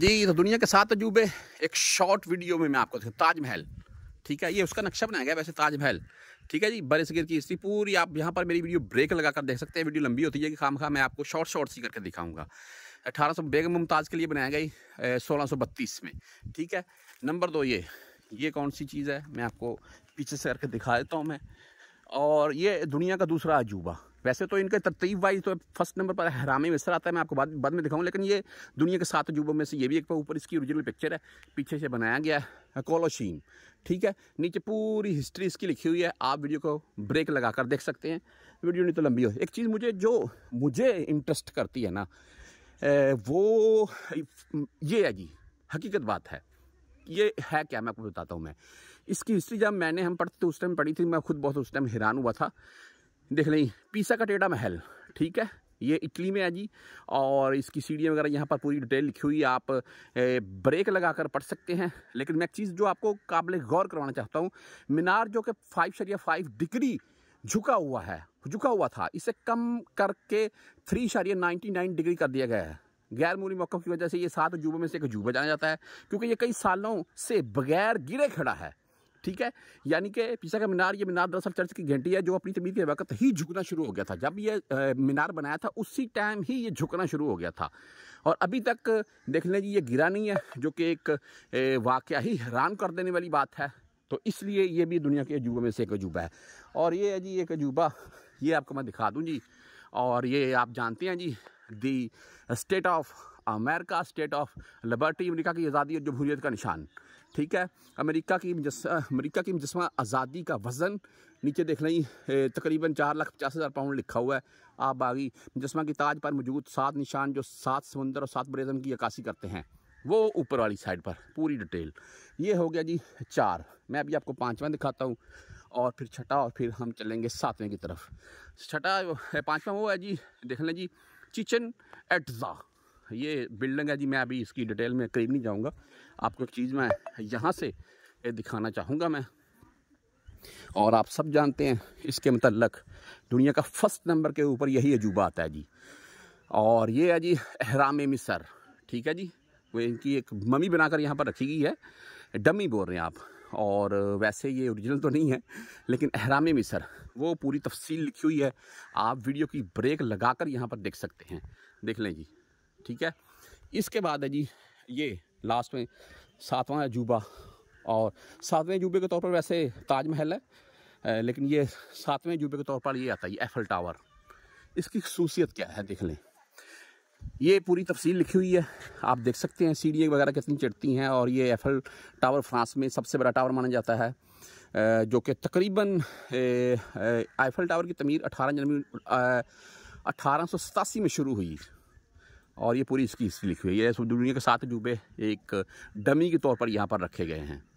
जी तो दुनिया के सात अजूबे एक शॉर्ट वीडियो में मैं आपको ताजमहल ठीक है ये उसका नक्शा बनाया गया वैसे ताजमहल ठीक है जी बड़े सगीर की हिस्ट्री पूरी आप यहाँ पर मेरी वीडियो ब्रेक लगा कर देख सकते हैं वीडियो लंबी होती है कि खाम खा मैं आपको शॉर्ट शॉर्ट सी करके दिखाऊंगा अठारह सौ बेगम मुमताज़ के लिए बनाया गई सोलह सौ बत्तीस में ठीक है नंबर दो ये ये कौन सी चीज़ है मैं आपको पीछे से करके दिखा देता हूँ मैं और ये दुनिया का दूसरा अजूबा वैसे तो इनके तरतीब वाइज तो फर्स्ट नंबर पर हरामी मिसर आता है मैं आपको बाद बाद में दिखाऊँ लेकिन ये दुनिया के सात अजूबों में से ये भी एक ऊपर इसकी ओरिजिनल पिक्चर है पीछे से बनाया गया है कोलोशीन ठीक है नीचे पूरी हिस्ट्री इसकी लिखी हुई है आप वीडियो को ब्रेक लगा कर देख सकते हैं वीडियो नहीं तो लंबी हो एक चीज़ मुझे जो मुझे इंटरेस्ट करती है ना वो ये है जी हकीकत बात है ये है क्या मैं आपको बताता हूँ मैं इसकी हिस्ट्री जब मैंने हम पढ़ते उस टाइम पढ़ी थी मैं खुद बहुत उस टाइम हैरान हुआ था देख लें पीसा का टेढ़ा महल ठीक है ये इटली में है जी और इसकी सीढ़ियाँ वगैरह यहाँ पर पूरी डिटेल लिखी हुई आप ब्रेक लगाकर पढ़ सकते हैं लेकिन मैं एक चीज़ जो आपको काबिल गौर करवाना चाहता हूँ मीनार जो कि फाइव शरिया फाइव डिग्री झुका हुआ है झुका हुआ था इसे कम करके थ्री शरिया नाइन्टी नाइन डिग्री कर दिया गया है गैर मूली मौक़ों की वजह से ये सात अजूबों में से एक अजूबा जाना जाता है क्योंकि ये कई सालों से बगैर गिरे खड़ा है ठीक है यानी कि पीसा का मीनार ये मीनार दरअसल चर्च की घंटी है जो अपनी तमीर के वक्त ही झुकना शुरू हो गया था जब ये मीनार बनाया था उसी टाइम ही ये झुकना शुरू हो गया था और अभी तक देख लें जी ये गिरा नहीं है जो कि एक वाक़ ही हैरान कर देने वाली बात है तो इसलिए ये भी दुनिया के अजूबे में से एक अजूबा है और ये है जी एक अजूबा ये आपको मैं दिखा दूँ जी और ये आप जानते हैं जी the state of America state of liberty America की आज़ादी और जमहूरीत का निशान ठीक है अमेरिका की अमेरिका की मुजस्मा आज़ादी का वज़न नीचे देख लें तकरीबन चार लाख पचास हज़ार पाउंड लिखा हुआ है आप बागी मुजस्मा की ताज पर मौजूद सात निशान जो सात समुंदर और सात बरेज़म की अक्सी करते हैं वो ऊपर वाली साइड पर पूरी डिटेल ये हो गया जी चार मैं अभी आपको पाँचवा दिखाता हूँ और फिर छठा और फिर हम चलेंगे सातवें की तरफ छठा पाँचवा वो है जी देख लें जी चिचन एटज़ा ये बिल्डिंग है जी मैं अभी इसकी डिटेल में करीब नहीं जाऊँगा आपको एक चीज़ मैं यहाँ से दिखाना चाहूँगा मैं और आप सब जानते हैं इसके मतलब दुनिया का फर्स्ट नंबर के ऊपर यही अजूबा आता है जी और ये है जी अहराम मिसर ठीक है जी वो इनकी एक ममी बनाकर यहाँ पर रखी गई है डमी बोल रहे हैं आप और वैसे ये ओरिजिनल तो नहीं है लेकिन अहराम मिसर वो पूरी तफसील लिखी हुई है आप वीडियो की ब्रेक लगाकर यहाँ पर देख सकते हैं देख लें जी ठीक है इसके बाद है जी ये लास्ट में सातवां अजूबा और सातवें अजूबे के तौर पर वैसे ताजमहल है लेकिन ये सातवें अजूबे के तौर पर ये आता है एफल टावर इसकी खसूसियत क्या है देख लें ये पूरी तफसील लिखी हुई है आप देख सकते हैं सी वगैरह कितनी चढ़ती हैं और ये एफल टावर फ्रांस में सबसे बड़ा टावर माना जाता है जो कि तकरीबन एफल टावर की तमीर 18 जनवरी अठारह में शुरू हुई और ये पूरी इसकी हिस्ट्री लिखी हुई है दुनिया के साथ डूबे एक डमी के तौर पर यहाँ पर रखे गए हैं